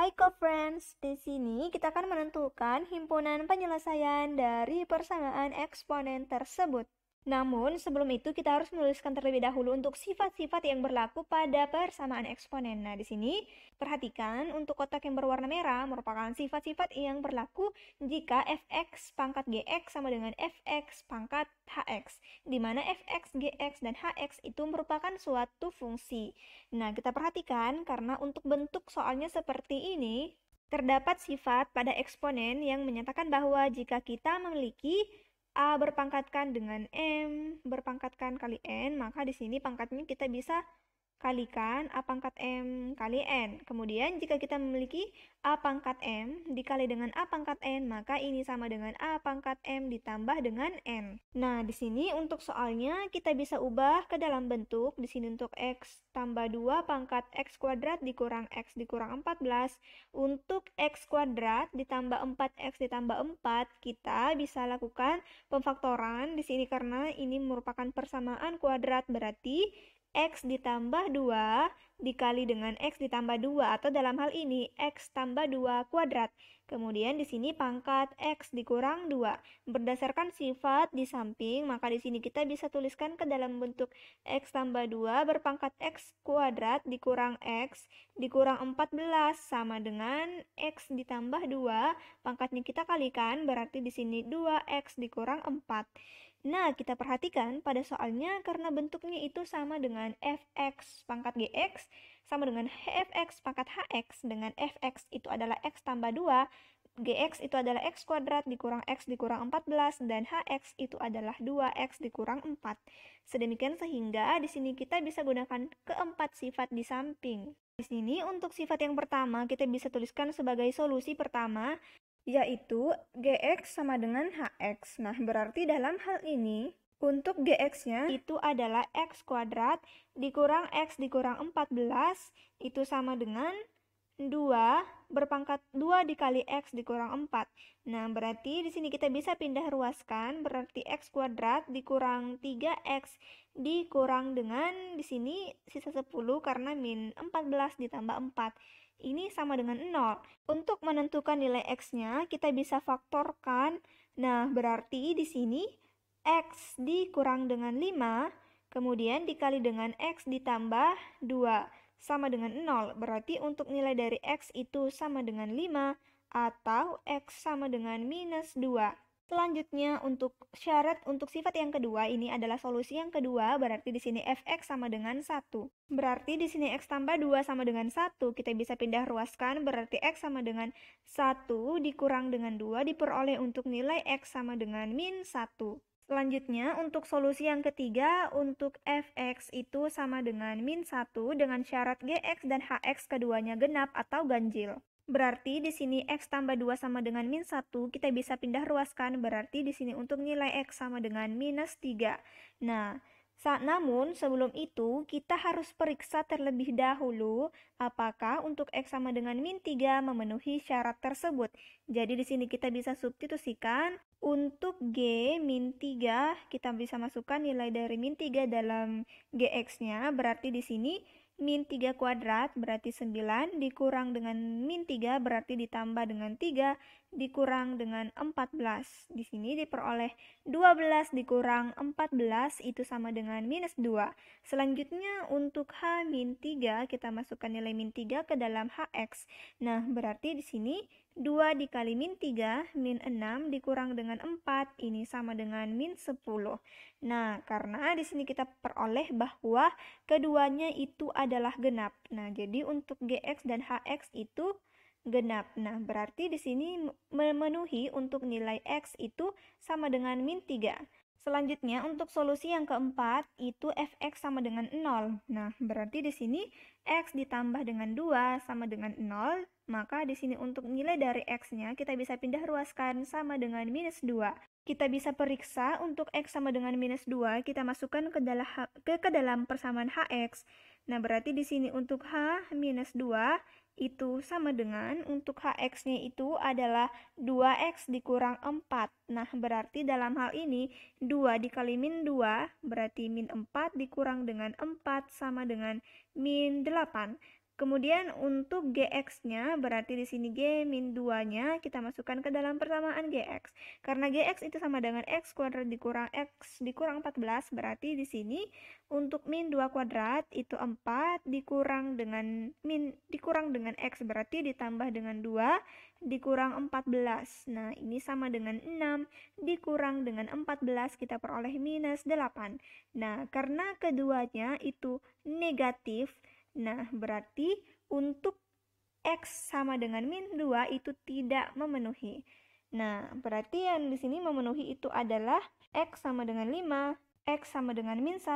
Hai co-friends, di sini kita akan menentukan himpunan penyelesaian dari persamaan eksponen tersebut. Namun, sebelum itu kita harus menuliskan terlebih dahulu untuk sifat-sifat yang berlaku pada persamaan eksponen. Nah, di sini perhatikan untuk kotak yang berwarna merah merupakan sifat-sifat yang berlaku jika fx pangkat gx sama dengan fx pangkat hx, di mana fx, gx, dan hx itu merupakan suatu fungsi. Nah, kita perhatikan karena untuk bentuk soalnya seperti ini, terdapat sifat pada eksponen yang menyatakan bahwa jika kita memiliki A berpangkatkan dengan M berpangkatkan kali N, maka di sini pangkatnya kita bisa kalikan A pangkat M kali N. Kemudian jika kita memiliki A pangkat M dikali dengan A pangkat N, maka ini sama dengan A pangkat M ditambah dengan N. Nah, di sini untuk soalnya kita bisa ubah ke dalam bentuk. Di sini untuk X tambah 2 pangkat X kuadrat dikurang X dikurang 14. Untuk X kuadrat ditambah 4X ditambah 4, kita bisa lakukan pemfaktoran di sini karena ini merupakan persamaan kuadrat berarti X ditambah 2 dikali dengan X ditambah 2 atau dalam hal ini X tambah 2 kuadrat. Kemudian di sini pangkat X dikurang 2. Berdasarkan sifat di samping, maka di sini kita bisa tuliskan ke dalam bentuk X tambah 2 berpangkat X kuadrat dikurang X dikurang 14 sama dengan X ditambah 2. Pangkatnya kita kalikan berarti di sini 2X dikurang 4. Nah, kita perhatikan pada soalnya karena bentuknya itu sama dengan fx pangkat gx sama dengan fx pangkat hx dengan fx itu adalah x tambah 2, gx itu adalah x kuadrat dikurang x dikurang 14 dan hx itu adalah 2x dikurang 4. Sedemikian sehingga di sini kita bisa gunakan keempat sifat di samping. Di sini untuk sifat yang pertama kita bisa tuliskan sebagai solusi pertama yaitu GX sama dengan HX. Nah, berarti dalam hal ini untuk GX-nya itu adalah X kuadrat dikurang X dikurang 14 itu sama dengan 2 berpangkat 2 dikali X dikurang 4. Nah, berarti di sini kita bisa pindah ruaskan berarti X kuadrat dikurang 3X dikurang dengan di sini sisa 10 karena min 14 ditambah 4. Ini sama dengan 0. Untuk menentukan nilai x-nya, kita bisa faktorkan. Nah, berarti di sini x dikurang dengan 5, kemudian dikali dengan x ditambah 2 sama dengan 0. Berarti untuk nilai dari X itu sama dengan 5 atau X sama dengan minus 2. Selanjutnya untuk syarat untuk sifat yang kedua ini adalah solusi yang kedua berarti di sini fx sama dengan 1. Berarti di sini x tambah 2 sama dengan 1. Kita bisa pindah ruaskan berarti x sama dengan 1 dikurang dengan 2 diperoleh untuk nilai x sama dengan min 1. Selanjutnya untuk solusi yang ketiga untuk fx itu sama dengan min 1 dengan syarat gx dan hx keduanya genap atau ganjil. Berarti di sini X tambah 2 sama dengan min 1, kita bisa pindah ruaskan, berarti di sini untuk nilai X sama dengan minus 3. Nah, saat namun sebelum itu kita harus periksa terlebih dahulu apakah untuk X sama dengan min 3 memenuhi syarat tersebut. Jadi di sini kita bisa substitusikan untuk G min 3 kita bisa masukkan nilai dari min 3 dalam GX-nya berarti di sini min 3 kuadrat berarti 9 dikurang dengan min 3 berarti ditambah dengan 3 dikurang dengan 14. Di sini diperoleh 12 dikurang 14 itu sama dengan minus 2. Selanjutnya untuk H min 3 kita masukkan nilai min 3 ke dalam HX. Nah berarti di sini 2 dikali min 3, min 6 dikurang dengan 4, ini sama dengan min 10. Nah, karena di sini kita peroleh bahwa keduanya itu adalah genap. Nah, jadi untuk GX dan HX itu genap. Nah, berarti di sini memenuhi untuk nilai X itu sama dengan min 3. Selanjutnya, untuk solusi yang keempat, itu fx sama dengan 0. Nah, berarti di sini x ditambah dengan 2 sama dengan 0, maka di sini untuk nilai dari X-nya kita bisa pindah ruaskan sama dengan minus 2. Kita bisa periksa untuk X sama dengan minus 2, kita masukkan ke dalam, ke, ke dalam persamaan HX. Nah, berarti di sini untuk H minus 2 itu sama dengan untuk HX-nya itu adalah 2X dikurang 4. Nah, berarti dalam hal ini 2 dikali min 2 berarti min 4 dikurang dengan 4 sama dengan min 8. Kemudian untuk GX-nya, berarti di sini G min 2-nya kita masukkan ke dalam persamaan GX. Karena GX itu sama dengan X kuadrat dikurang X dikurang 14, berarti di sini untuk min 2 kuadrat itu 4 dikurang dengan min dikurang dengan X, berarti ditambah dengan 2 dikurang 14. Nah, ini sama dengan 6 dikurang dengan 14 kita peroleh minus 8. Nah, karena keduanya itu negatif, Nah, berarti untuk X sama dengan min 2 itu tidak memenuhi. Nah, berarti yang di sini memenuhi itu adalah X sama dengan 5, X sama dengan min 1,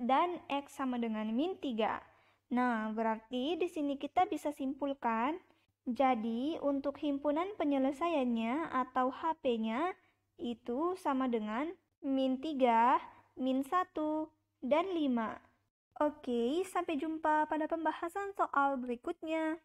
dan X sama dengan min 3. Nah, berarti di sini kita bisa simpulkan, jadi untuk himpunan penyelesaiannya atau HP-nya itu sama dengan min 3, min 1, dan 5. Oke, sampai jumpa pada pembahasan soal berikutnya.